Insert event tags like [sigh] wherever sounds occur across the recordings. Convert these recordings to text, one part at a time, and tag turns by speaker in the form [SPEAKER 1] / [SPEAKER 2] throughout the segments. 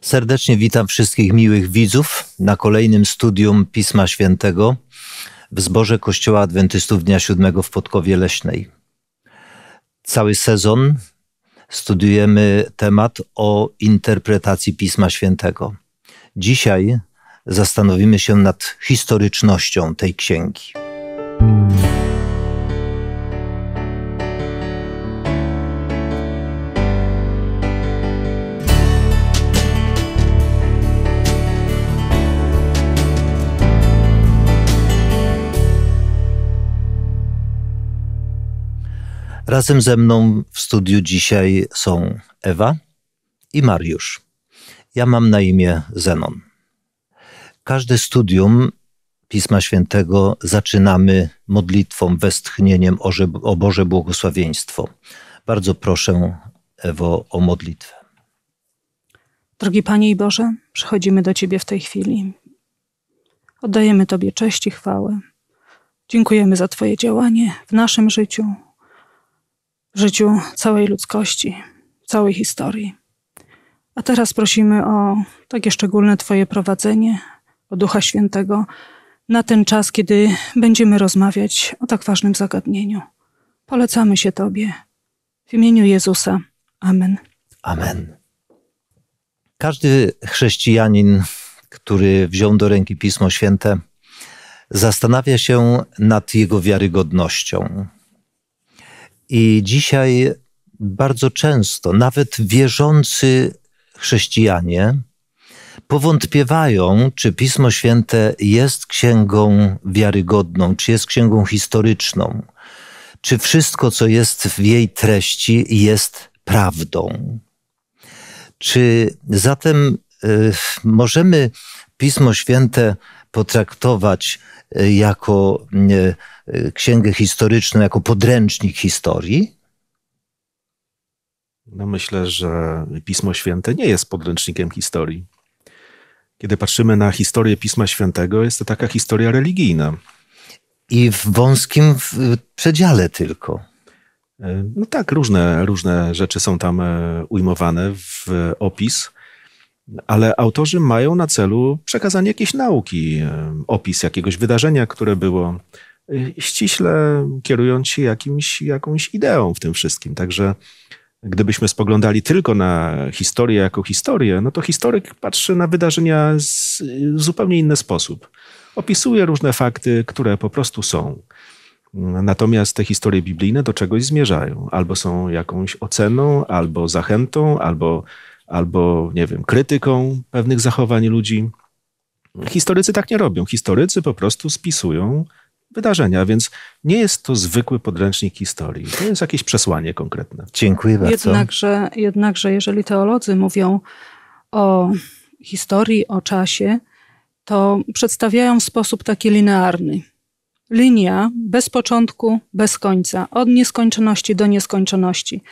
[SPEAKER 1] Serdecznie witam wszystkich miłych widzów na kolejnym studium Pisma Świętego w zborze Kościoła Adwentystów Dnia Siódmego w Podkowie Leśnej. Cały sezon studiujemy temat o interpretacji Pisma Świętego. Dzisiaj zastanowimy się nad historycznością tej księgi. Razem ze mną w studiu dzisiaj są Ewa i Mariusz. Ja mam na imię Zenon. Każde studium Pisma Świętego zaczynamy modlitwą, westchnieniem o, o Boże błogosławieństwo. Bardzo proszę, Ewo, o modlitwę.
[SPEAKER 2] Drogi Panie i Boże, przychodzimy do Ciebie w tej chwili. Oddajemy Tobie cześć i chwałę. Dziękujemy za Twoje działanie w naszym życiu, w życiu całej ludzkości, całej historii. A teraz prosimy o takie szczególne Twoje prowadzenie, o Ducha Świętego, na ten czas, kiedy będziemy rozmawiać o tak ważnym zagadnieniu. Polecamy się Tobie. W imieniu Jezusa. Amen. Amen.
[SPEAKER 1] Każdy chrześcijanin, który wziął do ręki Pismo Święte, zastanawia się nad jego wiarygodnością. I dzisiaj bardzo często nawet wierzący chrześcijanie powątpiewają, czy Pismo Święte jest księgą wiarygodną, czy jest księgą historyczną, czy wszystko, co jest w jej treści, jest prawdą. Czy zatem y, możemy Pismo Święte potraktować Y, jako y, y, księgę historyczną, jako podręcznik historii? No myślę,
[SPEAKER 3] że Pismo Święte nie jest podręcznikiem historii. Kiedy patrzymy na historię Pisma Świętego, jest to taka historia religijna. I w wąskim przedziale tylko. No tak, różne, różne rzeczy są tam e, ujmowane w e, opis ale autorzy mają na celu przekazanie jakiejś nauki, e, opis jakiegoś wydarzenia, które było, e, ściśle kierując się jakimś, jakąś ideą w tym wszystkim. Także gdybyśmy spoglądali tylko na historię jako historię, no to historyk patrzy na wydarzenia z, w e, zupełnie inny sposób. Opisuje różne fakty, które po prostu są. Natomiast te historie biblijne do czegoś zmierzają. Albo są jakąś oceną, albo zachętą, albo albo, nie wiem, krytyką pewnych zachowań ludzi. Historycy tak nie robią. Historycy po prostu spisują wydarzenia, więc nie jest to zwykły podręcznik historii. To jest jakieś przesłanie konkretne. Dziękuję bardzo.
[SPEAKER 2] Jednakże, jednakże jeżeli teolodzy mówią o historii, o czasie, to przedstawiają w sposób taki linearny. Linia bez początku, bez końca, od nieskończoności do nieskończoności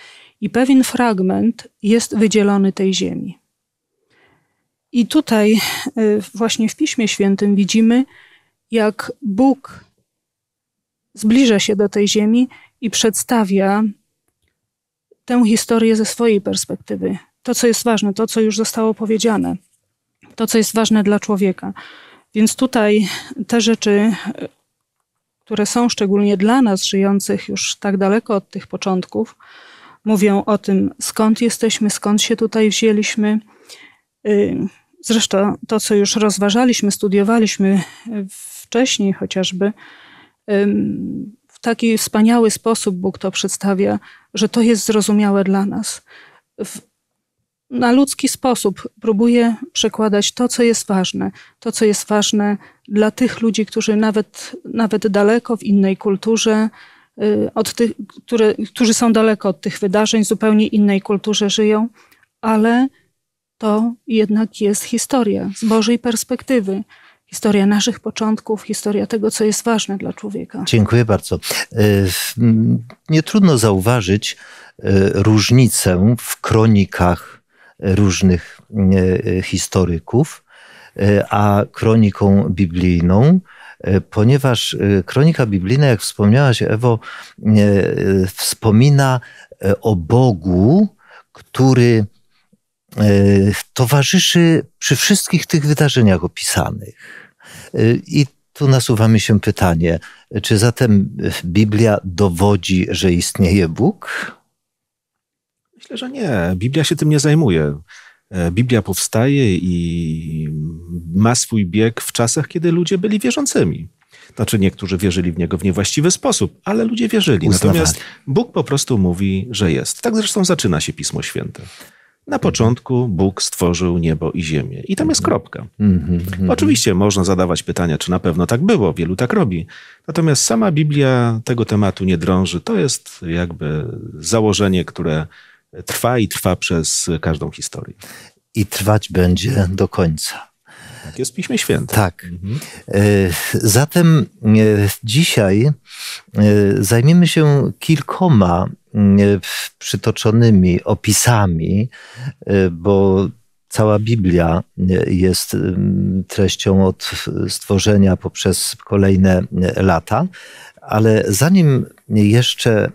[SPEAKER 2] i pewien fragment jest wydzielony tej ziemi. I tutaj, e, właśnie w Piśmie Świętym, widzimy, jak Bóg zbliża się do tej ziemi i przedstawia tę historię ze swojej perspektywy. To, co jest ważne, to, co już zostało powiedziane, to, co jest ważne dla człowieka. Więc tutaj te rzeczy, e, które są szczególnie dla nas, żyjących już tak daleko od tych początków, mówią o tym, skąd jesteśmy, skąd się tutaj wzięliśmy. Y, zresztą to, co już rozważaliśmy, studiowaliśmy wcześniej chociażby, w taki wspaniały sposób Bóg to przedstawia, że to jest zrozumiałe dla nas. W, na ludzki sposób próbuje przekładać to, co jest ważne, to, co jest ważne dla tych ludzi, którzy nawet, nawet daleko w innej kulturze, Y, od tych, które, którzy są daleko od tych wydarzeń, zupełnie innej kulturze żyją, ale to jednak jest historia z Bożej perspektywy. Historia naszych początków, historia tego, co jest ważne dla człowieka.
[SPEAKER 1] Dziękuję bardzo. Y, nie trudno zauważyć y, różnicę w kronikach różnych historyków, a kroniką biblijną E, ponieważ e, kronika biblijna, jak wspomniałaś, Ewo, e, wspomina o Bogu, który towarzyszy przy wszystkich tych wydarzeniach opisanych. I tu nasuwamy się pytanie, czy zatem Biblia dowodzi, że istnieje Bóg? Myślę, że nie. Biblia się tym nie zajmuje. E, Biblia
[SPEAKER 3] powstaje i ma swój bieg w czasach, kiedy ludzie byli wierzącymi. Znaczy, niektórzy wierzyli w niego w niewłaściwy sposób, ale ludzie wierzyli. Uznawali. Natomiast Bóg po prostu mówi, że jest. Tak zresztą zaczyna się Pismo Święte. Na mhm. początku Bóg stworzył niebo i ziemię. I tam jest mhm. kropka.
[SPEAKER 1] Mhm,
[SPEAKER 3] Oczywiście można zadawać pytania, czy na pewno tak było, wielu tak robi. Natomiast sama Biblia tego tematu nie drąży. To jest jakby założenie, które trwa i trwa przez każdą historię. I
[SPEAKER 1] trwać będzie do końca. Tak jest Piśmie Święte. Tak. Mhm. E, zatem e, dzisiaj e, zajmiemy się kilkoma przytoczonymi opisami, bo cała Biblia jest treścią od stworzenia poprzez kolejne lata, ale zanim jeszcze e,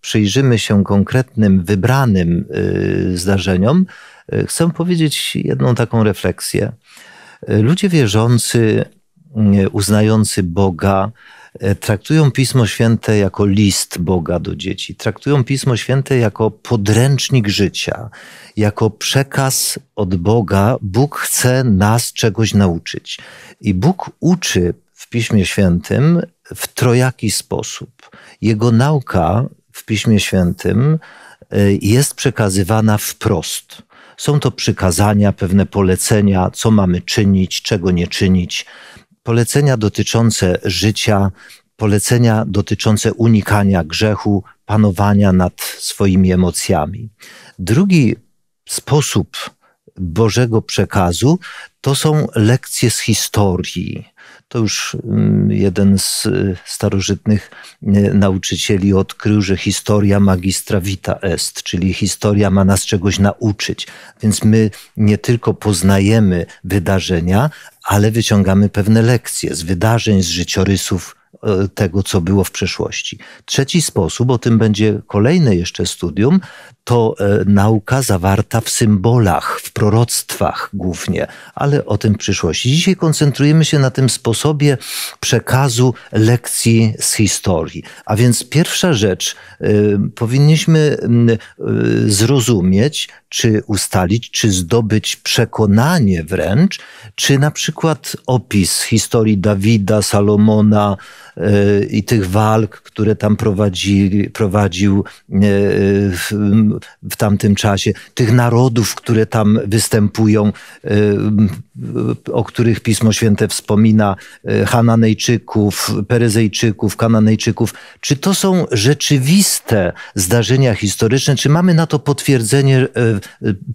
[SPEAKER 1] przyjrzymy się konkretnym, wybranym e, zdarzeniom, e, chcę powiedzieć jedną taką refleksję. Ludzie wierzący, uznający Boga, traktują Pismo Święte jako list Boga do dzieci, traktują Pismo Święte jako podręcznik życia, jako przekaz od Boga. Bóg chce nas czegoś nauczyć. I Bóg uczy w Piśmie Świętym w trojaki sposób. Jego nauka w Piśmie Świętym y, jest przekazywana wprost. Są to przykazania, pewne polecenia, co mamy czynić, czego nie czynić. Polecenia dotyczące życia, polecenia dotyczące unikania grzechu, panowania nad swoimi emocjami. Drugi sposób Bożego przekazu to są lekcje z historii to już mm, jeden z y, starożytnych y, nauczycieli odkrył, że historia magistra vita est, czyli historia ma nas czegoś nauczyć. Więc my nie tylko poznajemy wydarzenia, ale wyciągamy pewne lekcje z wydarzeń, z życiorysów y, tego, co było w przeszłości. Trzeci sposób, o tym będzie kolejne jeszcze studium, to e, nauka zawarta w symbolach, w proroctwach głównie, ale o tym w przyszłości. Dzisiaj koncentrujemy się na tym sposobie przekazu lekcji z historii. A więc pierwsza rzecz, e, powinniśmy e, zrozumieć, czy ustalić, czy zdobyć przekonanie wręcz, czy na przykład opis historii Dawida, Salomona, Y, i tych walk, które tam prowadzi, prowadził y, w, w tamtym czasie, tych narodów, które tam występują, y, o których Pismo Święte wspomina, Hananejczyków, Perezejczyków, Kananejczyków. Czy to są rzeczywiste zdarzenia historyczne? Czy mamy na to potwierdzenie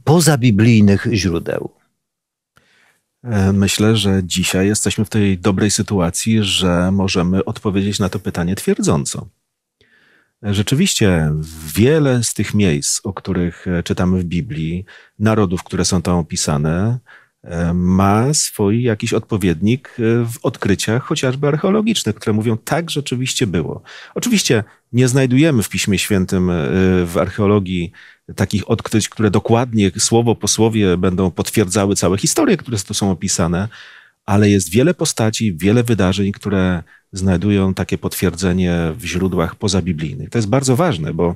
[SPEAKER 1] pozabiblijnych źródeł? E, myślę, że dzisiaj jesteśmy w tej dobrej sytuacji,
[SPEAKER 3] że możemy odpowiedzieć na to pytanie twierdząco. E, rzeczywiście, wiele z tych miejsc, o których e, czytamy w Biblii, narodów, które są tam opisane, ma swój jakiś odpowiednik w odkryciach chociażby archeologicznych, które mówią, tak rzeczywiście było. Oczywiście nie znajdujemy w Piśmie Świętym w archeologii takich odkryć, które dokładnie słowo po słowie będą potwierdzały całe historie, które tu są opisane, ale jest wiele postaci, wiele wydarzeń, które znajdują takie potwierdzenie w źródłach pozabiblijnych. To jest bardzo ważne, bo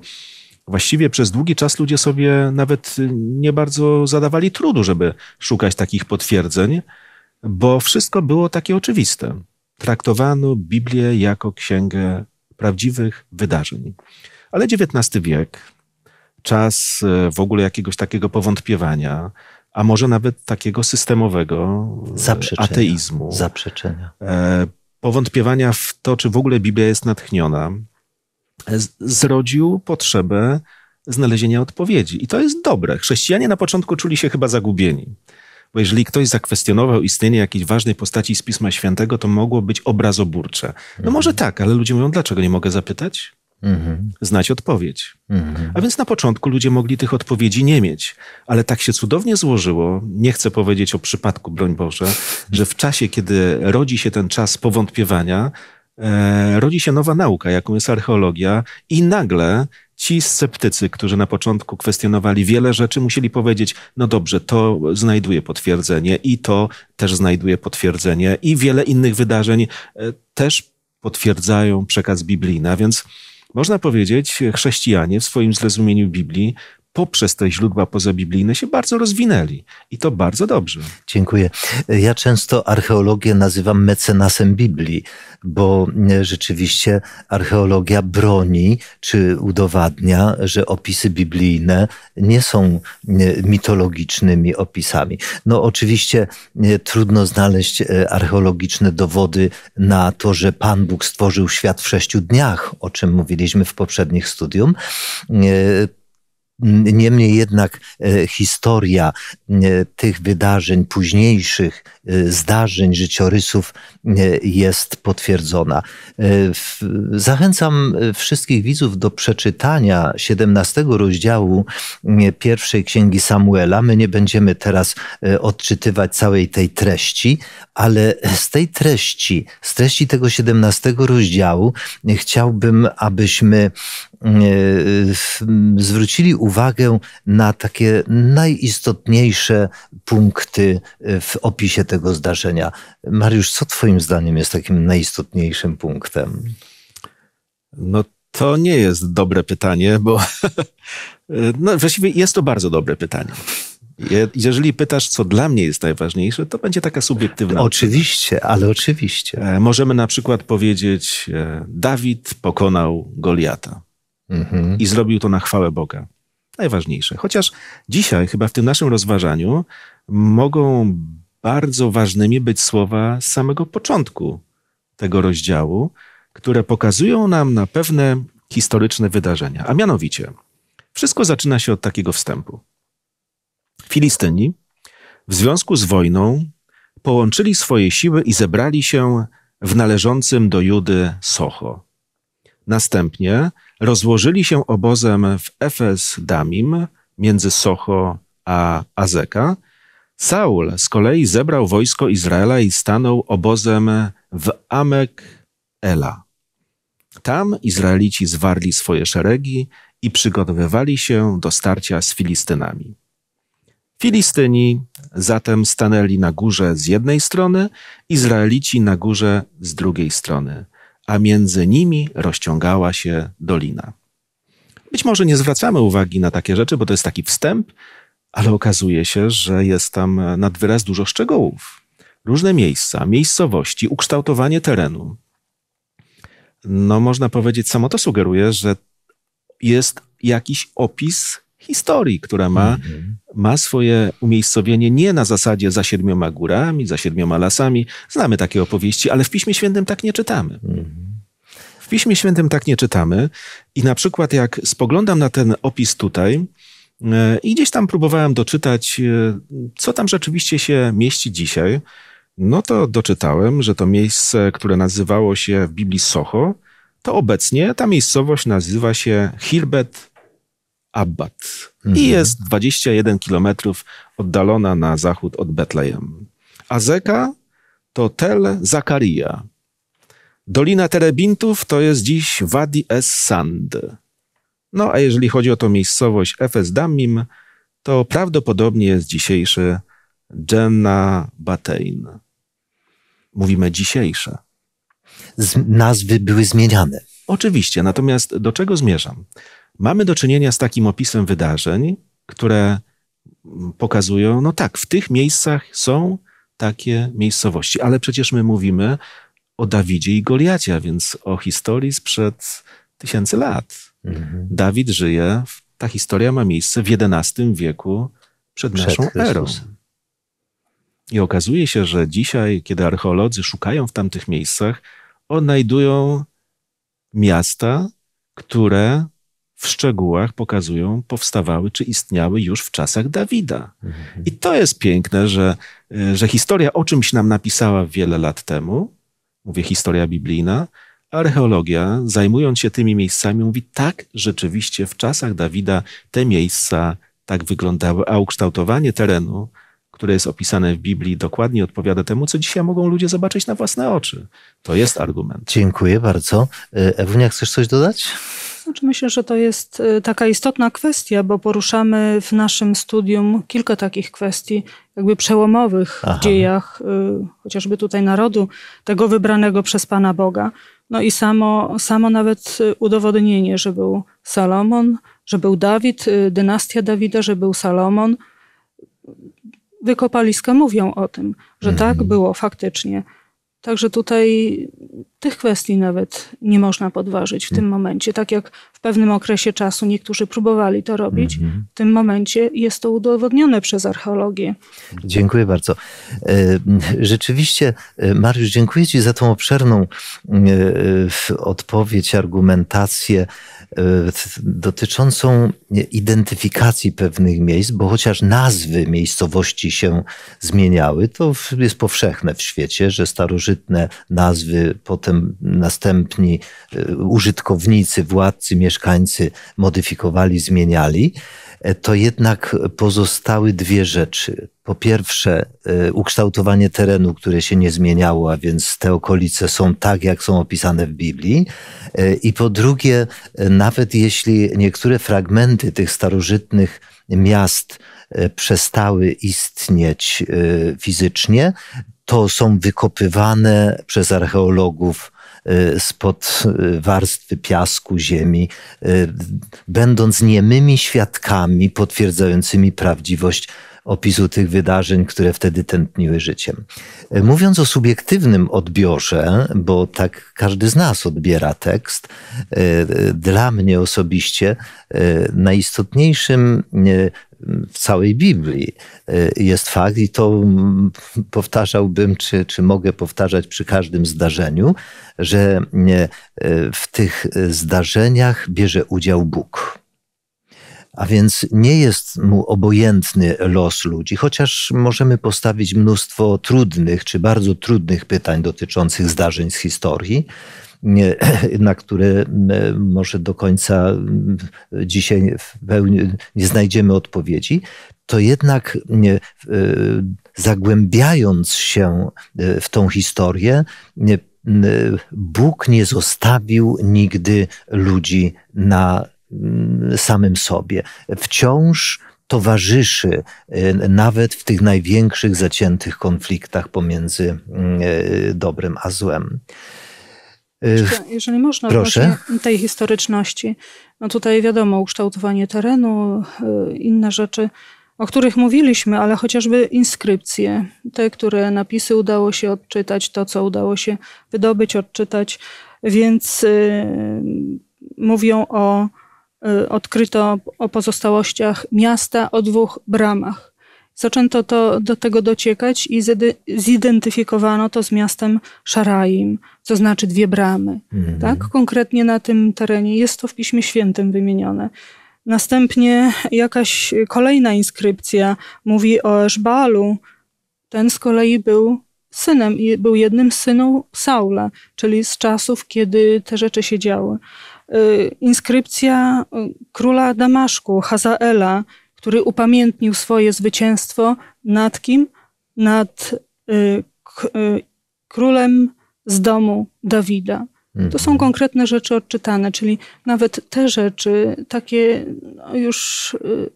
[SPEAKER 3] właściwie przez długi czas ludzie sobie nawet nie bardzo zadawali trudu, żeby szukać takich potwierdzeń, bo wszystko było takie oczywiste. Traktowano Biblię jako księgę prawdziwych wydarzeń. Ale XIX wiek, czas e, w ogóle jakiegoś takiego powątpiewania, a może nawet takiego systemowego e, zaprzeczenia, ateizmu. Zaprzeczenia. E, powątpiewania w to, czy w ogóle Biblia jest natchniona, zrodził potrzebę znalezienia odpowiedzi. I to jest dobre. Chrześcijanie na początku czuli się chyba zagubieni. Bo jeżeli ktoś zakwestionował istnienie jakiejś ważnej postaci z Pisma Świętego, to mogło być obrazoburcze. No mhm. może tak, ale ludzie mówią, dlaczego nie mogę zapytać? Mhm. znać odpowiedź. Mhm. A więc na początku ludzie mogli tych odpowiedzi nie mieć, ale tak się cudownie złożyło, nie chcę powiedzieć o przypadku, broń Boże, że w czasie, kiedy rodzi się ten czas powątpiewania, e, rodzi się nowa nauka, jaką jest archeologia, i nagle ci sceptycy, którzy na początku kwestionowali wiele rzeczy, musieli powiedzieć: No dobrze, to znajduje potwierdzenie, i to też znajduje potwierdzenie, i wiele innych wydarzeń e, też potwierdzają przekaz biblijny. A więc można powiedzieć, e, chrześcijanie w swoim zrozumieniu Biblii poprzez te źródła pozabiblijne się bardzo rozwinęli. I
[SPEAKER 1] to bardzo dobrze. Dziękuję. Ja często archeologię nazywam mecenasem Biblii, bo e, rzeczywiście archeologia broni czy udowadnia, że opisy biblijne nie są e, mitologicznymi opisami. No oczywiście e, trudno znaleźć archeologiczne dowody na to, że Pan Bóg stworzył świat w sześciu dniach, o czym mówiliśmy w poprzednich studium Niemniej jednak e, historia e, tych wydarzeń, późniejszych e, zdarzeń, życiorysów jest potwierdzona. Zachęcam wszystkich widzów do przeczytania 17 rozdziału pierwszej księgi Samuela. My nie będziemy teraz odczytywać całej tej treści, ale z tej treści, z treści tego 17 rozdziału chciałbym, abyśmy E, zwrócili uwagę na takie najistotniejsze punkty e, w opisie tego zdarzenia. Mariusz, co Twoim zdaniem jest takim najistotniejszym punktem?
[SPEAKER 3] No to nie jest dobre pytanie, bo [laughs] e, no, właściwie jest to bardzo dobre pytanie. Jeżeli pytasz, co dla mnie jest najważniejsze, to będzie taka subiektywna. Oczywiście, pytania. ale oczywiście. Możemy na przykład powiedzieć: Dawid pokonał Goliata. Mhm. I zrobił to na chwałę Boga. Najważniejsze. Chociaż dzisiaj, chyba w tym naszym rozważaniu, mogą bardzo ważnymi być słowa z samego początku tego rozdziału, które pokazują nam na pewne historyczne wydarzenia. A mianowicie, wszystko zaczyna się od takiego wstępu. Filistyni w związku z wojną połączyli swoje siły i zebrali się w należącym do Judy Socho. Następnie rozłożyli się obozem w Efes Damim między Socho a Azeka. Saul z kolei zebrał wojsko Izraela i stanął obozem w Amek Ela. Tam Izraelici zwarli swoje szeregi i przygotowywali się do starcia z Filistynami. Filistyni zatem stanęli na górze z jednej strony, Izraelici na górze z drugiej strony a między nimi rozciągała się dolina. Być może nie zwracamy uwagi na takie rzeczy, bo to jest taki wstęp, ale okazuje się, że jest tam nad wyraz dużo szczegółów. Różne miejsca, miejscowości, ukształtowanie terenu. No, można powiedzieć, samo to sugeruje, że jest jakiś opis historii, która ma, mhm. ma swoje umiejscowienie nie na zasadzie za siedmioma górami, za siedmioma lasami. Znamy takie opowieści, ale w Piśmie Świętym tak nie czytamy. Mhm. W Piśmie Świętym tak nie czytamy. I na przykład, jak spoglądam na ten opis tutaj, e, i gdzieś tam próbowałem doczytać, e, co tam rzeczywiście się mieści dzisiaj. No to doczytałem, że to miejsce, które nazywało się w Biblii Socho, to obecnie ta miejscowość nazywa się Hilbet Abbat mhm. i jest 21 kilometrów oddalona na zachód od Betlejem. A Zeka to Tel Zakaria. Dolina Terebintów to jest dziś Wadi es Sand. No a jeżeli chodzi o tą miejscowość Efes Damim, to prawdopodobnie jest dzisiejszy Jenna Batein. Mówimy dzisiejsze. Z nazwy były zmieniane. Oczywiście, natomiast do czego zmierzam? Mamy do czynienia z takim opisem wydarzeń, które pokazują, no tak, w tych miejscach są takie miejscowości, ale przecież my mówimy o Dawidzie i Goliacie, więc o historii sprzed tysięcy lat. Mhm. Dawid żyje, ta historia ma miejsce w XI wieku przed, przed naszą Chrystusem. erą. I okazuje się, że dzisiaj, kiedy archeolodzy szukają w tamtych miejscach, odnajdują miasta, które w szczegółach pokazują, powstawały czy istniały już w czasach Dawida. Mhm. I to jest piękne, że, e, że historia o czymś nam napisała wiele lat temu, mówię historia biblijna, archeologia, zajmując się tymi miejscami, mówi tak, rzeczywiście w czasach Dawida te miejsca tak wyglądały, a ukształtowanie terenu, które jest opisane w Biblii, dokładnie odpowiada temu, co dzisiaj mogą ludzie zobaczyć na własne oczy. To jest
[SPEAKER 1] argument. Dziękuję bardzo. E, Ewunia, chcesz coś dodać?
[SPEAKER 2] Znaczy myślę, że to jest e, taka istotna kwestia, bo poruszamy w naszym studium kilka takich kwestii, jakby przełomowych Aha. w dziejach, e, chociażby tutaj narodu, tego wybranego przez Pana Boga. No i samo, samo nawet udowodnienie, że był Salomon, że był Dawid, dynastia Dawida, że był Salomon wykopaliska mówią o tym, że tak mhm. było faktycznie. Także tutaj tych kwestii nawet nie można podważyć w tym mhm. momencie. Tak jak w pewnym okresie czasu niektórzy próbowali to robić, mhm. w tym momencie jest to udowodnione przez archeologię.
[SPEAKER 1] Dziękuję bardzo. E, rzeczywiście, e, Mariusz, dziękuję Ci za tą obszerną e, odpowiedź, argumentację. E, dotyczącą identyfikacji pewnych miejsc, bo chociaż nazwy miejscowości się zmieniały, to jest powszechne w świecie, że starożytne nazwy potem następni e, użytkownicy, władcy, mieszkańcy modyfikowali, zmieniali. E, to jednak pozostały dwie rzeczy. Po pierwsze, e, ukształtowanie terenu, które się nie zmieniało, a więc te okolice są tak, jak są opisane w Biblii. E, I po drugie, nawet jeśli niektóre fragmenty tych starożytnych miast przestały istnieć fizycznie, to są wykopywane przez archeologów Y, spod y, warstwy piasku, ziemi, y, będąc niemymi świadkami potwierdzającymi prawdziwość opisu tych wydarzeń, które wtedy tętniły życiem. Mówiąc o subiektywnym odbiorze, bo tak każdy z nas odbiera tekst, dla mnie osobiście najistotniejszym w całej Biblii y, jest fakt, i to mm, powtarzałbym, czy, czy mogę powtarzać przy każdym zdarzeniu, że y, w tych zdarzeniach bierze udział Bóg. A więc nie jest mu obojętny los ludzi, chociaż możemy postawić mnóstwo trudnych czy bardzo trudnych pytań dotyczących zdarzeń z historii [clears throat] na które e, może do końca mm, dzisiaj nie znajdziemy odpowiedzi, to jednak e, zagłębiając się e, w tą historię, Bóg nie zostawił nigdy ludzi na mm, samym sobie. Wciąż towarzyszy nawet w tych największych zaciętych konfliktach pomiędzy mm, dobrem a złem. Y,
[SPEAKER 2] jeżeli można, Proszę. tej historyczności. No tutaj wiadomo, ukształtowanie terenu, y, inne rzeczy, o których mówiliśmy, ale chociażby inskrypcje, te, które napisy udało się odczytać, to co udało się wydobyć, odczytać, więc y, mówią o, yy, odkryto o pozostałościach miasta o dwóch bramach. Zaczęto to, do tego dociekać i zidentyfikowano to z miastem Szaraim, to znaczy dwie bramy. Mhm. Tak? Konkretnie na tym terenie. Jest to w Piśmie Świętym wymienione. Następnie jakaś kolejna inskrypcja mówi o Eszbalu. Ten z kolei był synem i był jednym z synów Saula, czyli z czasów, kiedy te rzeczy się działy. Y, inskrypcja y, króla Damaszku, Hazaela, który upamiętnił swoje zwycięstwo nad kim? Nad y, k, y, królem z domu Dawida. To są mhm. konkretne rzeczy odczytane, czyli nawet te rzeczy, takie no już y,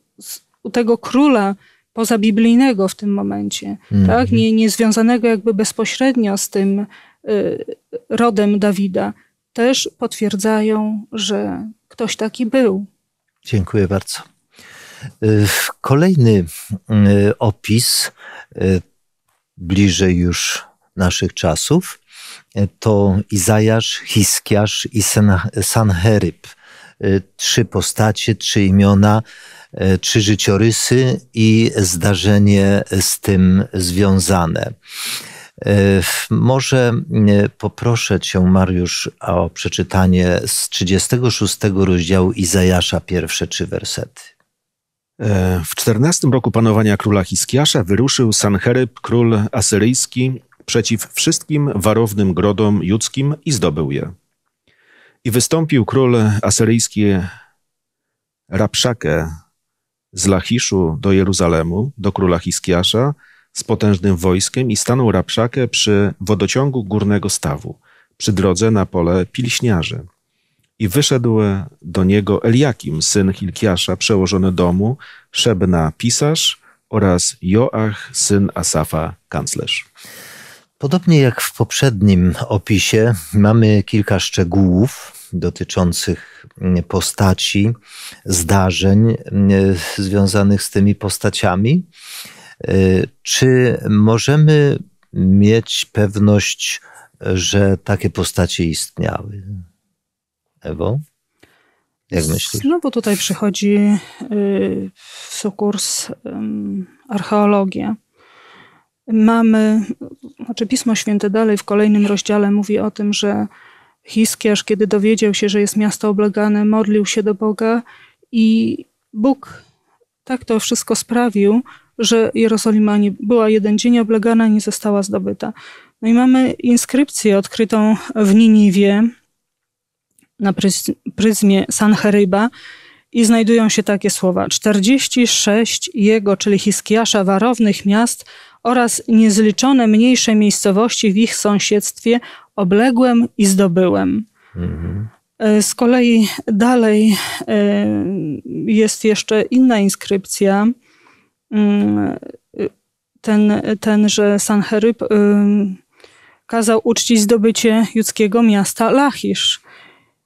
[SPEAKER 2] u tego króla pozabiblijnego w tym momencie, mm. tak? Mhm. nie, nie związanego jakby bezpośrednio z tym y, rodem Dawida, też potwierdzają, że ktoś taki był.
[SPEAKER 1] Dziękuję bardzo. Kolejny y, opis, y, bliżej już naszych czasów, to Izajasz, Hiskiasz i Sanheryb. Y, trzy postacie, trzy imiona, trzy życiorysy i zdarzenie z tym związane. Może poproszę Cię, Mariusz, o przeczytanie z 36 rozdziału Izajasza, pierwsze trzy wersety. E, w XIV roku panowania króla Hiskiasza wyruszył
[SPEAKER 3] Sancheryb, król asyryjski, przeciw wszystkim warownym grodom judzkim i zdobył je. I wystąpił król asyryjski Rapszakę z Lachiszu do Jeruzalemu, do króla Hiskiasza, z potężnym wojskiem i stanął Rapszakę przy wodociągu górnego stawu, przy drodze na pole pilśniarzy wyszedł do niego Eliakim, syn Hilkiasza, przełożony domu, Szebna pisarz oraz Joach, syn
[SPEAKER 1] Asafa, kanclerz. Podobnie jak w poprzednim opisie, mamy kilka szczegółów dotyczących postaci, zdarzeń e, związanych z tymi postaciami. E, czy możemy mieć pewność, że takie postacie istniały? Ewo? Jak myślisz?
[SPEAKER 2] Znowu tutaj przychodzi y, sukurs y, archeologia. Mamy, znaczy Pismo Święte dalej w kolejnym rozdziale mówi o tym, że Hiskiarz, kiedy dowiedział się, że jest miasto oblegane, modlił się do Boga i Bóg tak to wszystko sprawił, że Jerozolima nie, była jeden dzień oblegana nie została zdobyta. No i mamy inskrypcję odkrytą w Niniwie, na pryzmie Sancheryba i znajdują się takie słowa: 46 jego, czyli Hiskiasza, warownych miast oraz niezliczone mniejsze miejscowości w ich sąsiedztwie obległem i zdobyłem. Mhm. E, z kolei dalej e, jest jeszcze inna inskrypcja. Mm, e, ten, tenże Sancheryb kazał uczcić zdobycie judzkiego miasta Lachisz.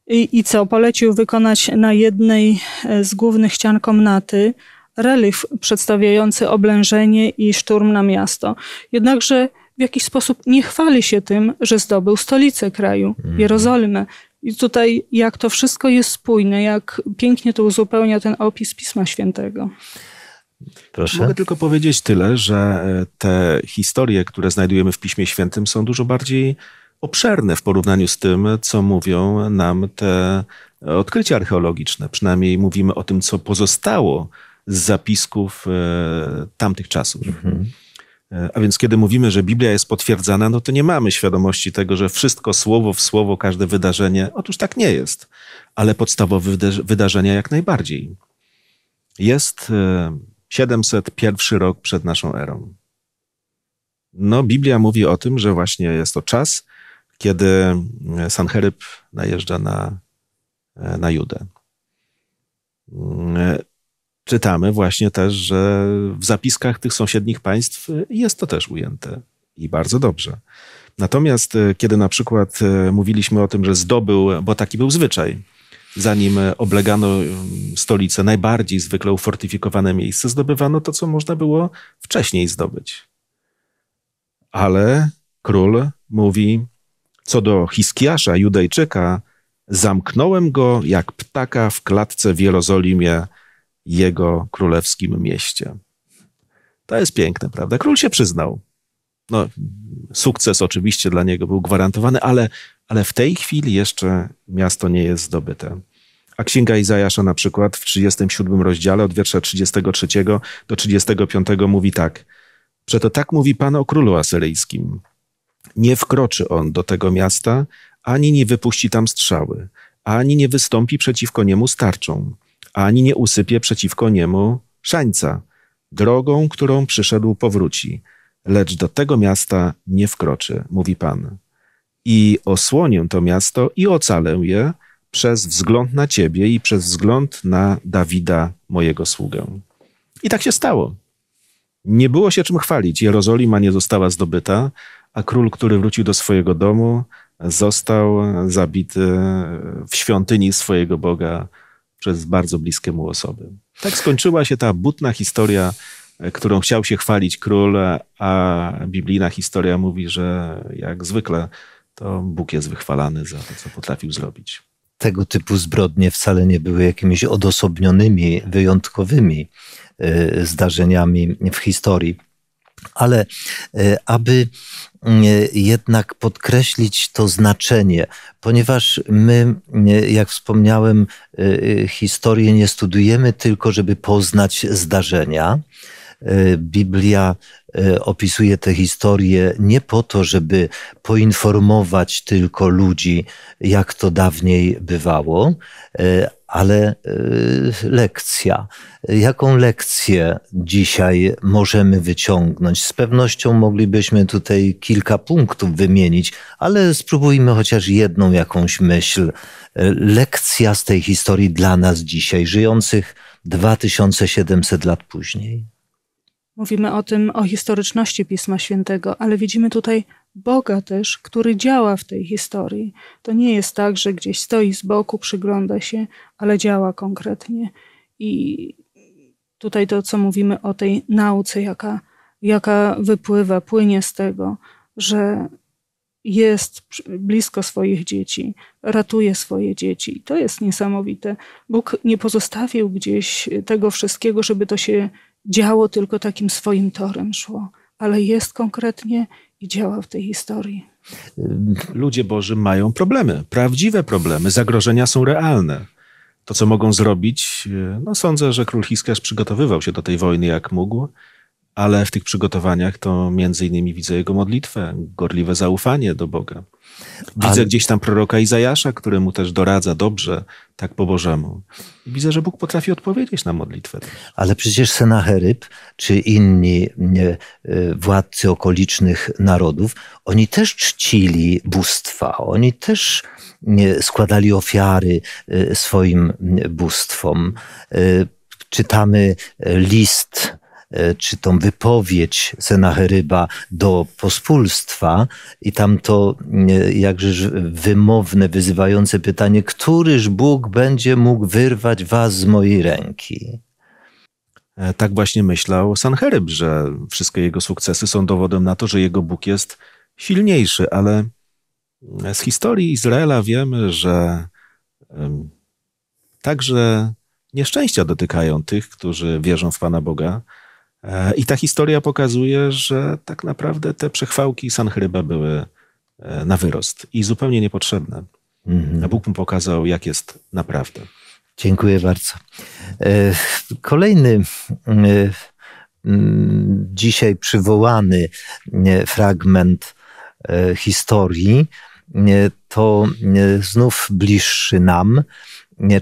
[SPEAKER 2] I, I co? Polecił wykonać na jednej e, z głównych ścian komnaty relief przedstawiający oblężenie i szturm na miasto. Jednakże w jakiś sposób nie chwali się tym, że zdobył stolicę kraju, mhm. Jerozolimę. I tutaj jak to wszystko jest spójne, jak pięknie to uzupełnia ten opis Pisma Świętego.
[SPEAKER 3] Proszę. Mogę tylko powiedzieć tyle, że e, te historie, które znajdujemy w Piśmie Świętym są dużo bardziej obszerne w porównaniu z tym, co mówią nam te odkrycia archeologiczne. Przynajmniej mówimy o tym, co pozostało z zapisków e, tamtych czasów. Mhm. E, a więc kiedy mówimy, że Biblia jest potwierdzana, no to nie mamy świadomości tego, że wszystko słowo w słowo, każde wydarzenie, otóż tak nie jest, ale podstawowe wydarzenia jak najbardziej. Jest 701 e, rok przed naszą erą. No, Biblia mówi o tym, że właśnie jest to czas, kiedy e, Sanheryb najeżdża na, e, na Judę. Mm, e, czytamy właśnie też, że w zapiskach tych sąsiednich państw jest to też ujęte i bardzo dobrze. Natomiast kiedy na przykład mówiliśmy o tym, że zdobył, bo taki był zwyczaj, zanim oblegano mm, stolicę, najbardziej zwykle ufortyfikowane miejsce, zdobywano to, co można było wcześniej zdobyć. Ale król mówi: co do Hiskiasza, Judejczyka, zamknąłem go jak ptaka w klatce w Jerozolimie, jego królewskim mieście. To jest piękne, prawda? Król się przyznał. No, sukces oczywiście dla niego był gwarantowany, ale, ale w tej chwili jeszcze miasto nie jest zdobyte. A Księga Izajasza na przykład w 37 rozdziale od wiersza 33 do 35 mówi tak. Przeto tak mówi Pan o królu asyryjskim – nie wkroczy on do tego miasta, ani nie wypuści tam strzały, ani nie wystąpi przeciwko niemu starczą, ani nie usypie przeciwko niemu szańca. Drogą, którą przyszedł, powróci, lecz do tego miasta nie wkroczy, mówi Pan. I osłonię to miasto i ocalę je przez wzgląd na Ciebie i przez wzgląd na Dawida, mojego sługę. I tak się stało. Nie było się czym chwalić. Jerozolima nie została zdobyta, a król, który wrócił do swojego domu, został zabity w świątyni swojego Boga przez bardzo bliskie mu osoby. Tak skończyła się ta butna historia, którą chciał się chwalić król, a biblijna historia mówi, że jak zwykle to Bóg jest wychwalany
[SPEAKER 1] za to, co potrafił zrobić. Tego typu zbrodnie wcale nie były jakimiś odosobnionymi, wyjątkowymi e, zdarzeniami w historii ale e, aby mm, e, jednak podkreślić to znaczenie, ponieważ my, mm, e, jak wspomniałem, historię nie studujemy tylko, żeby poznać zdarzenia, E, Biblia e, opisuje te historie nie po to, żeby poinformować tylko ludzi, jak to dawniej bywało, e, ale lekcja. Jaką lekcję dzisiaj możemy wyciągnąć? Z pewnością moglibyśmy tutaj kilka punktów wymienić, ale spróbujmy chociaż jedną jakąś myśl. Lekcja z tej historii dla nas dzisiaj, żyjących 2700 lat później.
[SPEAKER 2] Mówimy o tym, o historyczności Pisma Świętego, ale widzimy tutaj Boga też, który działa w tej historii. To nie jest tak, że gdzieś stoi z boku, przygląda się, ale działa konkretnie. I tutaj to, co mówimy o tej nauce, jaka, jaka wypływa, płynie z tego, że jest blisko swoich dzieci, ratuje swoje dzieci. I to jest niesamowite. Bóg nie pozostawił gdzieś tego wszystkiego, żeby to się działo tylko takim swoim torem szło, ale jest konkretnie i działa w tej historii.
[SPEAKER 3] Ludzie Boży mają problemy, prawdziwe problemy, zagrożenia są realne. To, co mogą zrobić, e, no sądzę, że król Hiskarz przygotowywał się do tej wojny jak mógł, ale w tych przygotowaniach to między innymi widzę jego modlitwę, gorliwe zaufanie do Boga. Widzę Ale... gdzieś tam proroka Izajasza, który mu też doradza dobrze, tak po Bożemu. Widzę, że Bóg potrafi odpowiedzieć na modlitwę.
[SPEAKER 1] Ale przecież Senacheryb czy inni e, władcy okolicznych narodów, oni też czcili bóstwa, oni też składali ofiary e, swoim bóstwom e, czytamy list E, czy tą wypowiedź Senacheryba do pospólstwa i tam to mm, jakże wymowne, wyzywające pytanie, któryż Bóg będzie mógł wyrwać was z mojej ręki? E, tak właśnie myślał Sancheryb, że wszystkie jego sukcesy
[SPEAKER 3] są dowodem na to, że jego Bóg jest silniejszy, ale e, z historii Izraela wiemy, że także nieszczęścia dotykają tych, którzy wierzą w Pana Boga, E, I ta historia pokazuje, że tak naprawdę te przechwałki Sanchryba były e, na wyrost i zupełnie niepotrzebne.
[SPEAKER 1] Mhm. A Bóg mu pokazał, jak jest naprawdę. Dziękuję bardzo. E, kolejny dzisiaj przywołany fragment historii to znów bliższy nam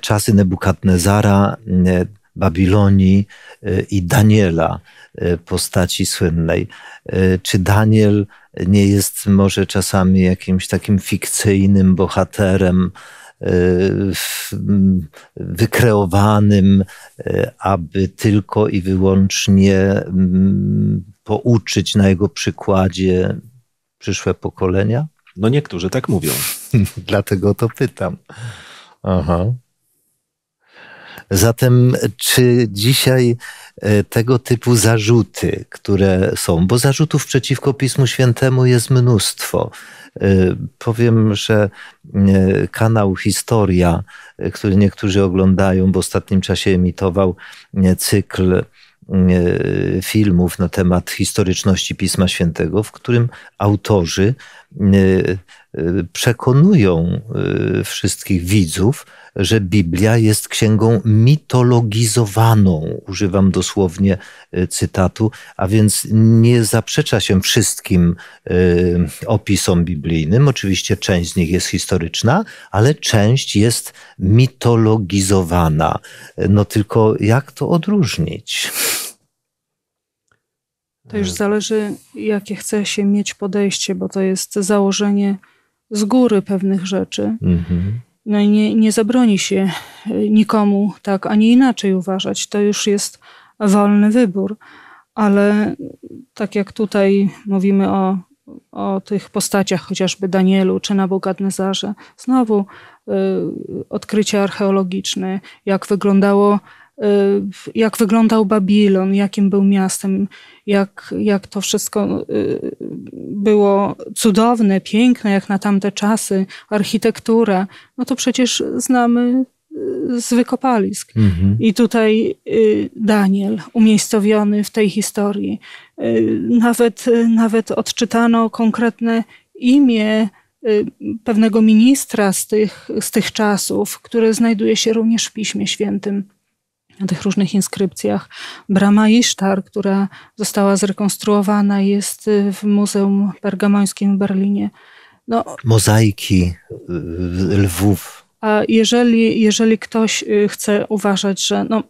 [SPEAKER 1] czasy Nebukadnezara Babilonii y, i Daniela, y, postaci słynnej. Y, czy Daniel nie jest może czasami jakimś takim fikcyjnym bohaterem, mm, wykreowanym, aby tylko i wyłącznie mm, pouczyć na jego przykładzie przyszłe pokolenia? No niektórzy tak mówią. [laughs] Dlatego to pytam. Aha. Zatem czy dzisiaj e, tego typu zarzuty, które są, bo zarzutów przeciwko Pismu Świętemu jest mnóstwo. E, powiem, że e, kanał Historia, który niektórzy oglądają, bo w ostatnim czasie emitował cykl filmów na temat historyczności Pisma Świętego, w którym autorzy przekonują y, wszystkich widzów, że Biblia jest księgą mitologizowaną, używam dosłownie y, cytatu, a więc nie zaprzecza się wszystkim y, opisom biblijnym. Oczywiście część z nich jest historyczna, ale część jest mitologizowana. No tylko jak to odróżnić?
[SPEAKER 2] To już zależy, jakie chce się mieć podejście, bo to jest założenie z góry pewnych rzeczy. Mhm. No i nie, nie zabroni się e, nikomu tak, a nie inaczej uważać. To już jest wolny wybór. Ale tak jak tutaj mówimy o, o tych postaciach, chociażby Danielu czy zarze, znowu y, odkrycie archeologiczne, jak wyglądało Y, jak wyglądał Babilon, jakim był miastem, jak, jak to wszystko y, było cudowne, piękne, jak na tamte czasy, architektura, no to przecież znamy y, z wykopalisk. Mhm. I tutaj Daniel umiejscowiony w tej historii. Nawet, nawet odczytano konkretne imię pewnego ministra z tych, z tych czasów, które znajduje się również w Piśmie Świętym na tych różnych inskrypcjach. Brama Isztar, która została zrekonstruowana, jest y, w Muzeum Pergamońskim w Berlinie. No,
[SPEAKER 1] Mozaiki y,
[SPEAKER 2] y, lwów jeżeli, jeżeli ktoś y, chce uważać, że no,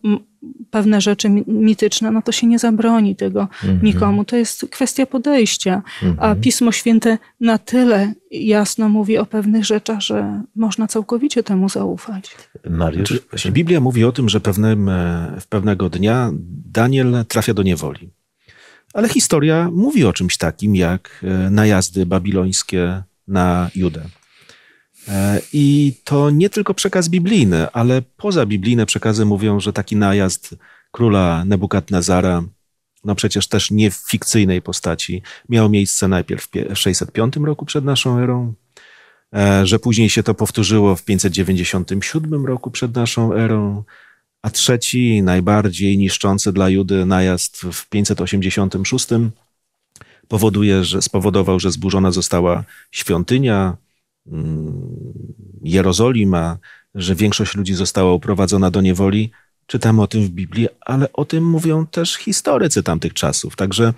[SPEAKER 2] pewne rzeczy mityczne, no to się nie zabroni tego mhm. nikomu. To jest kwestia podejścia. A mhm. Pismo Święte na tyle jasno mówi o pewnych rzeczach, że można całkowicie temu zaufać.
[SPEAKER 3] Mariusz? Czy, znaczy, Biblia mówi o tym, że pewnym, e, w pewnego dnia Daniel trafia do niewoli. Ale historia mówi o czymś takim jak e, najazdy babilońskie na Judę. E, I to nie tylko przekaz biblijny, ale poza biblijne przekazy mówią, że taki najazd króla Nebukadnezara, no przecież też nie w fikcyjnej postaci, miał miejsce najpierw w 605 roku przed naszą erą, e, że później się to powtórzyło w 597 roku przed naszą erą, a trzeci, najbardziej niszczący dla Judy najazd w 586 powoduje, że spowodował, że zburzona została świątynia, Mm, Jerozolima, że większość ludzi została uprowadzona do niewoli. Czytamy o tym w Biblii, ale o tym mówią też historycy tamtych czasów. Także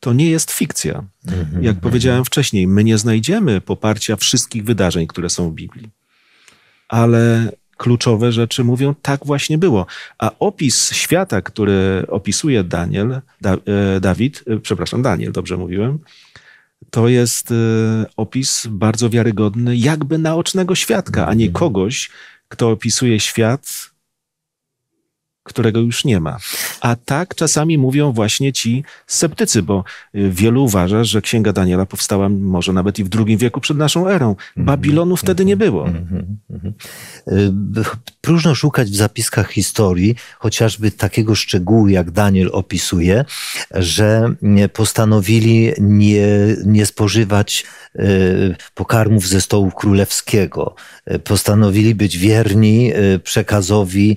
[SPEAKER 3] to nie jest fikcja. Mhm, Jak mhm. powiedziałem wcześniej, my nie znajdziemy poparcia wszystkich wydarzeń, które są w Biblii. Ale kluczowe rzeczy mówią, tak właśnie było. A opis świata, który opisuje Daniel, da, e, Dawid, e, przepraszam, Daniel, dobrze mówiłem, to jest y, opis bardzo wiarygodny, jakby naocznego świadka, a nie mhm. kogoś, kto opisuje świat, którego już nie ma. A tak czasami mówią właśnie ci sceptycy, bo y, wielu uważa, że Księga Daniela powstała może nawet i w II wieku przed naszą erą. Mhm. Babilonu mhm. wtedy nie było.
[SPEAKER 1] Mhm. Y, próżno szukać w zapiskach historii chociażby takiego szczegółu, jak Daniel opisuje, że postanowili nie, nie spożywać y, pokarmów ze stołu królewskiego. Postanowili być wierni przekazowi,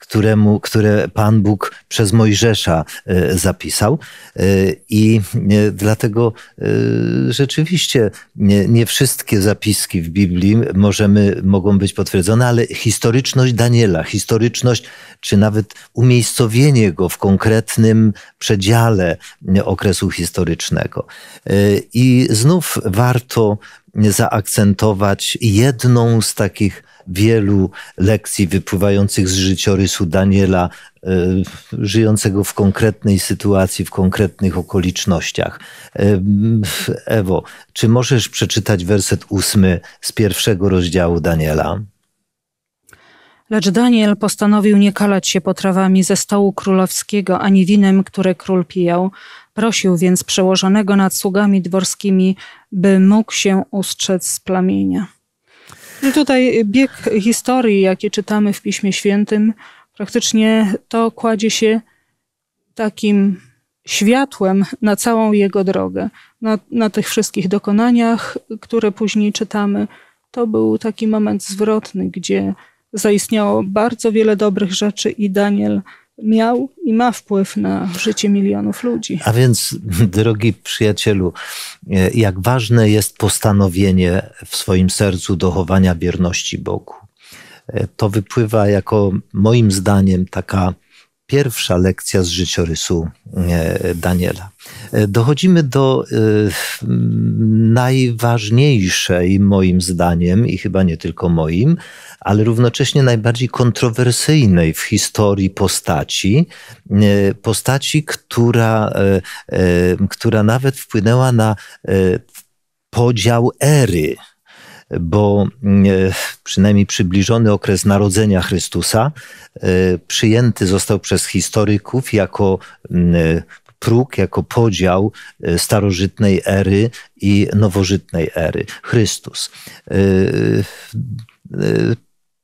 [SPEAKER 1] któremu, które Pan Pan Bóg przez Mojżesza e, zapisał. E, I e, dlatego rzeczywiście nie wszystkie zapiski w Biblii możemy, mogą być potwierdzone, ale historyczność Daniela, historyczność czy nawet umiejscowienie go w konkretnym przedziale okresu historycznego. I znów warto zaakcentować jedną z takich wielu lekcji wypływających z życiorysu Daniela, e, żyjącego w konkretnej sytuacji, w konkretnych okolicznościach. E, Ewo, czy możesz przeczytać werset ósmy z pierwszego rozdziału Daniela?
[SPEAKER 2] Lecz Daniel postanowił nie kalać się potrawami ze stołu królewskiego ani winem, które król pijał. Prosił więc przełożonego nad sługami dworskimi, by mógł się ustrzec z plamienia. I tutaj bieg historii, jakie czytamy w Piśmie Świętym, praktycznie to kładzie się takim światłem na całą jego drogę, na, na tych wszystkich dokonaniach, które później czytamy. To był taki moment zwrotny, gdzie zaistniało bardzo wiele dobrych rzeczy i Daniel miał i ma wpływ na życie milionów ludzi. A
[SPEAKER 1] więc, [laughs] drogi przyjacielu, e, jak ważne jest postanowienie w swoim sercu dochowania bierności Bogu. E, to wypływa jako moim zdaniem taka pierwsza lekcja z życiorysu e, Daniela. E, dochodzimy do e, najważniejszej, moim zdaniem, i chyba nie tylko moim, ale równocześnie najbardziej kontrowersyjnej w historii postaci. E, postaci, która, która nawet wpłynęła na podział ery bo przynajmniej przybliżony okres narodzenia Chrystusa przyjęty został przez historyków jako próg jako podział e, starożytnej ery i nowożytnej ery. Chrystus. E, e,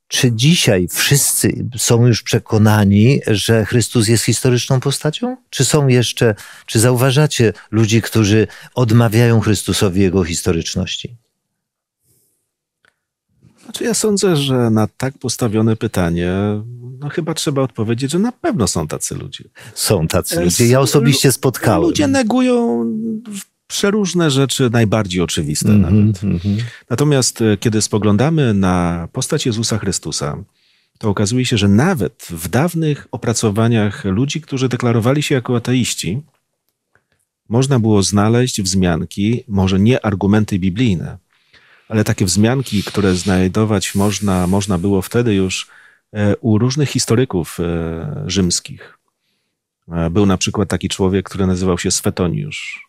[SPEAKER 1] czy dzisiaj wszyscy są już przekonani, że Chrystus jest historyczną postacią? Czy są jeszcze, czy zauważacie ludzi, którzy odmawiają Chrystusowi jego historyczności?
[SPEAKER 3] Znaczy ja sądzę, że na tak postawione pytanie no chyba trzeba odpowiedzieć, że na pewno są tacy ludzie. Są tacy ludzie. Ja osobiście spotkałem. Ludzie negują przeróżne rzeczy, najbardziej oczywiste mm -hmm, nawet. Mm -hmm. Natomiast e, kiedy spoglądamy na postać Jezusa Chrystusa, to okazuje się, że nawet w dawnych opracowaniach ludzi, którzy deklarowali się jako ateiści, można było znaleźć wzmianki, może nie argumenty biblijne, ale takie wzmianki, które znajdować można, można było wtedy już e, u różnych historyków e, rzymskich. E, był na przykład taki człowiek, który nazywał się Swetoniusz,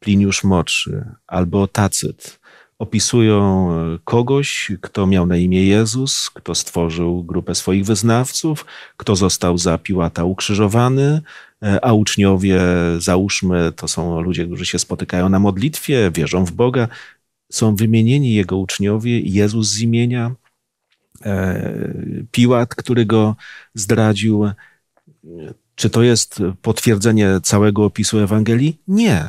[SPEAKER 3] Pliniusz Moczy, albo Tacyt. Opisują kogoś, kto miał na imię Jezus, kto stworzył grupę swoich wyznawców, kto został za Piłata ukrzyżowany, a uczniowie, załóżmy, to są ludzie, którzy się spotykają na modlitwie, wierzą w Boga są wymienieni jego uczniowie, Jezus z imienia, e, Piłat, który go zdradził. Czy to jest potwierdzenie całego opisu Ewangelii? Nie,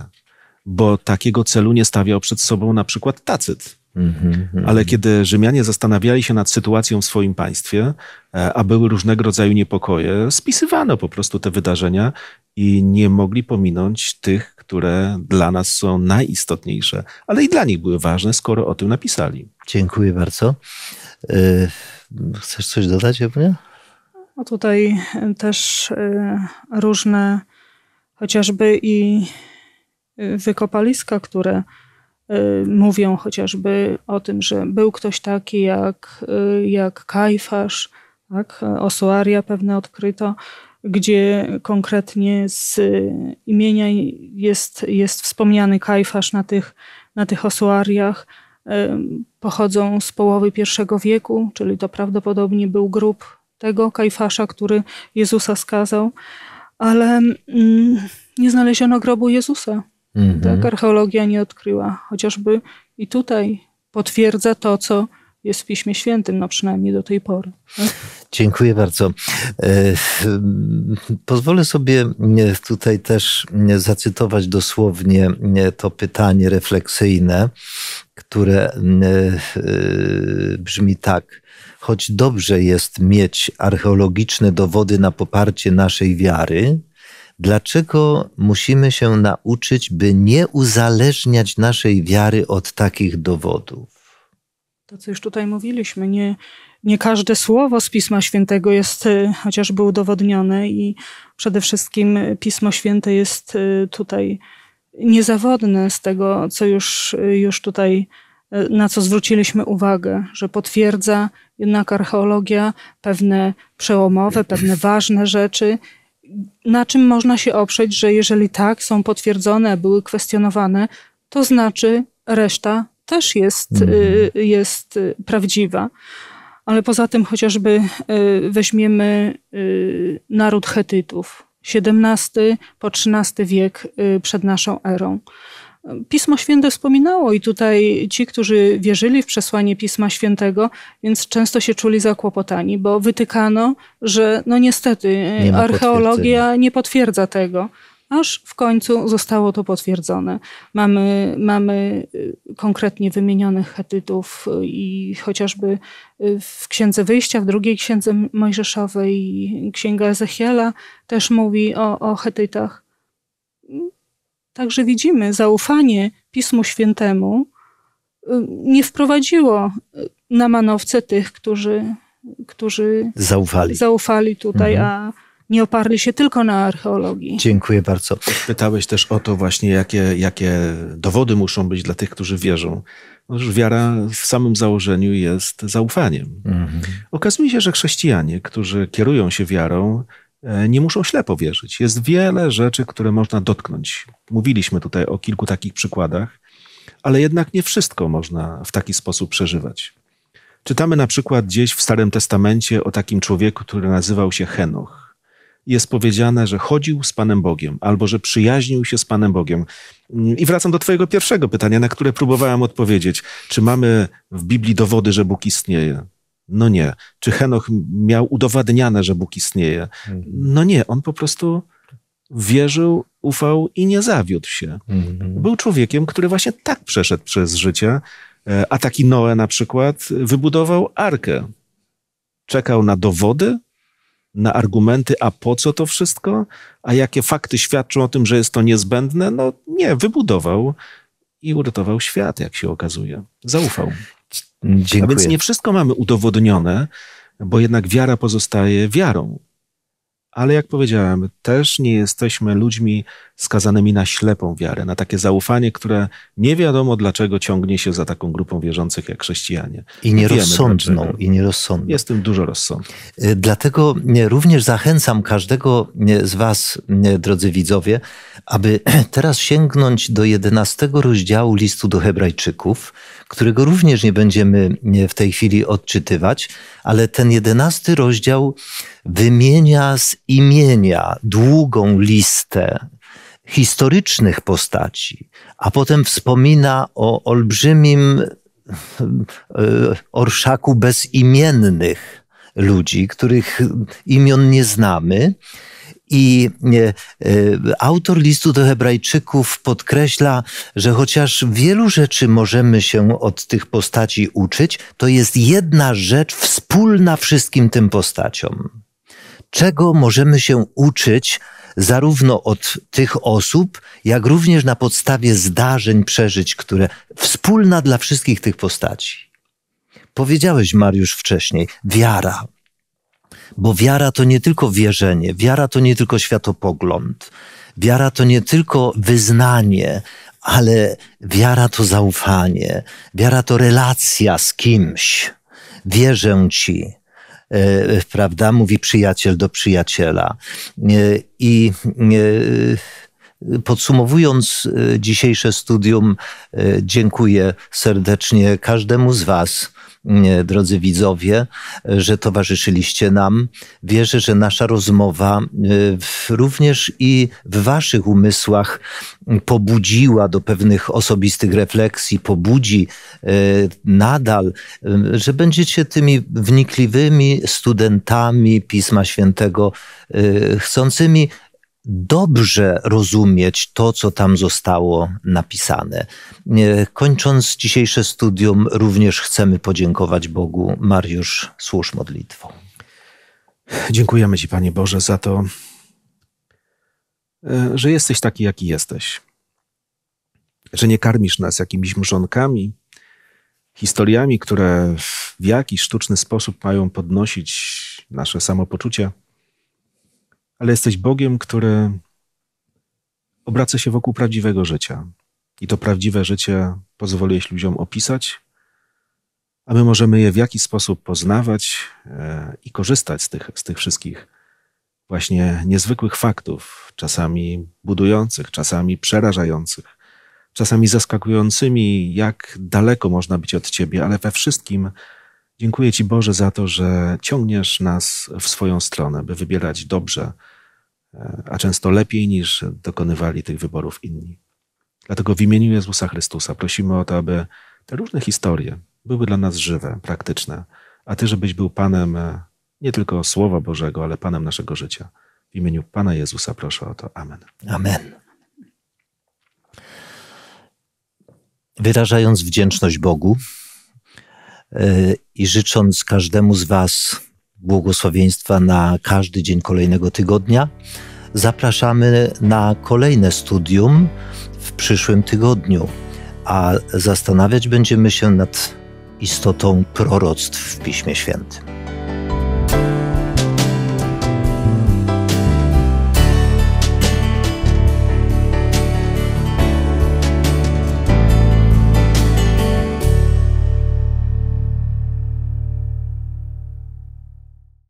[SPEAKER 3] bo takiego celu nie stawiał przed sobą na przykład Tacyt.
[SPEAKER 1] Mhm, mhm.
[SPEAKER 3] Ale kiedy Rzymianie zastanawiali się nad sytuacją w swoim państwie, e, a były różnego rodzaju niepokoje, spisywano po prostu te wydarzenia i nie mogli pominąć tych, które dla nas są najistotniejsze, ale i dla nich były ważne, skoro o tym napisali. Dziękuję
[SPEAKER 1] bardzo. E, chcesz coś dodać, Ewunia?
[SPEAKER 2] No tutaj e, też e, różne chociażby i wykopaliska, które mówią chociażby o tym, że był ktoś taki jak, jak Kajfasz, tak? osuaria pewne odkryto, gdzie konkretnie z y, imienia jest, jest wspomniany kajfasz na tych, na tych osuariach. Pochodzą z połowy I wieku, czyli to prawdopodobnie był grób tego kajfasza, który Jezusa skazał, ale mm, nie znaleziono grobu Jezusa. Mhm. Tak archeologia nie odkryła. Chociażby i tutaj potwierdza to, co jest w Piśmie Świętym, no przynajmniej do tej pory. Tak?
[SPEAKER 1] Dziękuję bardzo. E, pozwolę sobie e, tutaj też e, zacytować dosłownie to pytanie refleksyjne, które brzmi tak. Choć dobrze jest mieć archeologiczne dowody na poparcie naszej wiary, dlaczego musimy się nauczyć, by nie uzależniać naszej wiary od takich dowodów?
[SPEAKER 2] To, co już tutaj mówiliśmy, nie, nie każde słowo z Pisma Świętego jest e, chociażby udowodnione i przede wszystkim Pismo Święte jest e, tutaj niezawodne z tego, co już, e, już tutaj, na co zwróciliśmy uwagę, że potwierdza jednak archeologia pewne przełomowe, pewne ważne rzeczy, na czym można się oprzeć, że jeżeli tak, są potwierdzone, były kwestionowane, to znaczy reszta też jest, mhm. y, jest y, prawdziwa. Ale poza tym chociażby y, weźmiemy naród Chetytów, XVII po XIII wiek przed naszą erą. Pismo Święte wspominało i tutaj ci, którzy wierzyli w przesłanie Pisma Świętego, więc często się czuli zakłopotani, bo wytykano, że no niestety nie archeologia nie potwierdza tego aż w końcu zostało to potwierdzone. Mamy, mamy y, konkretnie wymienionych hetytów y, i chociażby y, w Księdze Wyjścia, w drugiej Księdze Mojżeszowej, Księga Ezechiela też mówi o, o hetytach. Także widzimy, zaufanie Pismu Świętemu nie wprowadziło na manowce tych, którzy, którzy zaufali. zaufali tutaj, mhm. a nie oparli się tylko na archeologii.
[SPEAKER 3] Dziękuję bardzo. Pytałeś też o to właśnie, jakie, jakie dowody muszą być dla tych, którzy wierzą. Otóż wiara w samym założeniu jest zaufaniem. Mhm. Okazuje się, że chrześcijanie, którzy kierują się wiarą, e, nie muszą ślepo wierzyć. Jest wiele rzeczy, które można dotknąć. Mówiliśmy tutaj o kilku takich przykładach, ale jednak nie wszystko można w taki sposób przeżywać. Czytamy na przykład gdzieś w Starym Testamencie o takim człowieku, który nazywał się Henoch jest powiedziane, że chodził z Panem Bogiem albo że przyjaźnił się z Panem Bogiem. Mm, I wracam do Twojego pierwszego pytania, na które próbowałem odpowiedzieć. Czy mamy w Biblii dowody, że Bóg istnieje? No nie. Czy Henoch miał udowadniane, że Bóg istnieje? Mhm. No nie. On po prostu wierzył, ufał i nie zawiódł się. Mhm. Był człowiekiem, który właśnie tak przeszedł przez życie. E, a taki Noe na przykład wybudował arkę. Czekał na dowody, na argumenty, a po co to wszystko, a jakie fakty świadczą o tym, że jest to niezbędne. No nie, wybudował i uratował świat, jak się okazuje. Zaufał.
[SPEAKER 1] Dziękuję. A więc nie
[SPEAKER 3] wszystko mamy udowodnione, bo jednak wiara pozostaje wiarą. Ale jak powiedziałem, też nie jesteśmy ludźmi skazanymi na ślepą wiarę, na takie zaufanie, które nie wiadomo dlaczego ciągnie się za taką grupą wierzących jak chrześcijanie. I nierozsądną,
[SPEAKER 1] i nierozsądną. Jest tym dużo rozsądku. Y, dlatego y, również zachęcam każdego y, z Was, drodzy widzowie, aby [clears throat] teraz sięgnąć do 11 rozdziału listu do Hebrajczyków, którego również nie będziemy w tej chwili odczytywać, ale ten 11 rozdział wymienia z imienia długą listę historycznych postaci, a potem wspomina o olbrzymim e, orszaku bezimiennych ludzi, których imion nie znamy. I e, e, autor listu do Hebrajczyków podkreśla, że chociaż wielu rzeczy możemy się od tych postaci uczyć, to jest jedna rzecz wspólna wszystkim tym postaciom. Czego możemy się uczyć zarówno od tych osób, jak również na podstawie zdarzeń, przeżyć, które wspólna dla wszystkich tych postaci. Powiedziałeś, Mariusz, wcześniej, wiara. Bo wiara to nie tylko wierzenie, wiara to nie tylko światopogląd, wiara to nie tylko wyznanie, ale wiara to zaufanie, wiara to relacja z kimś. Wierzę ci, E, prawda? Mówi przyjaciel do przyjaciela. E, I e, podsumowując dzisiejsze studium, dziękuję serdecznie każdemu z Was E, drodzy widzowie, e, że towarzyszyliście nam. Wierzę, że nasza rozmowa e, również i w Waszych umysłach pobudziła do pewnych osobistych refleksji, pobudzi nadal, że będziecie tymi wnikliwymi studentami Pisma Świętego, chcącymi dobrze rozumieć to, co tam zostało napisane. E, kończąc dzisiejsze studium, również chcemy podziękować Bogu. Mariusz, służ modlitwą. Dziękujemy Ci, Panie Boże, za
[SPEAKER 3] to, e, że jesteś taki, jaki jesteś. Że nie karmisz nas jakimiś mrzonkami, historiami, które w jakiś sztuczny sposób mają podnosić nasze samopoczucie ale jesteś Bogiem, który obraca się wokół prawdziwego życia. I to prawdziwe życie pozwoliłeś ludziom opisać, a my możemy je w jakiś sposób poznawać e, i korzystać z tych, z tych wszystkich właśnie niezwykłych faktów, czasami budujących, czasami przerażających, czasami zaskakującymi, jak daleko można być od Ciebie, ale we wszystkim Dziękuję Ci Boże za to, że ciągniesz nas w swoją stronę, by wybierać dobrze, e, a często lepiej niż dokonywali tych wyborów inni. Dlatego w imieniu Jezusa Chrystusa prosimy o to, aby te różne historie były dla nas żywe, praktyczne, a Ty, żebyś był Panem e, nie tylko Słowa Bożego, ale Panem naszego życia.
[SPEAKER 1] W imieniu Pana Jezusa proszę o to. Amen. Amen. Wyrażając wdzięczność Bogu, i życząc każdemu z Was błogosławieństwa na każdy dzień kolejnego tygodnia, zapraszamy na kolejne studium w przyszłym tygodniu, a zastanawiać będziemy się nad istotą proroctw w Piśmie Świętym.